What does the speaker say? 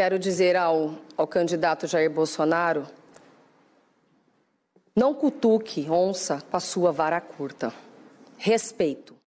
quero dizer ao, ao candidato Jair Bolsonaro: não cutuque onça com a sua vara curta. Respeito.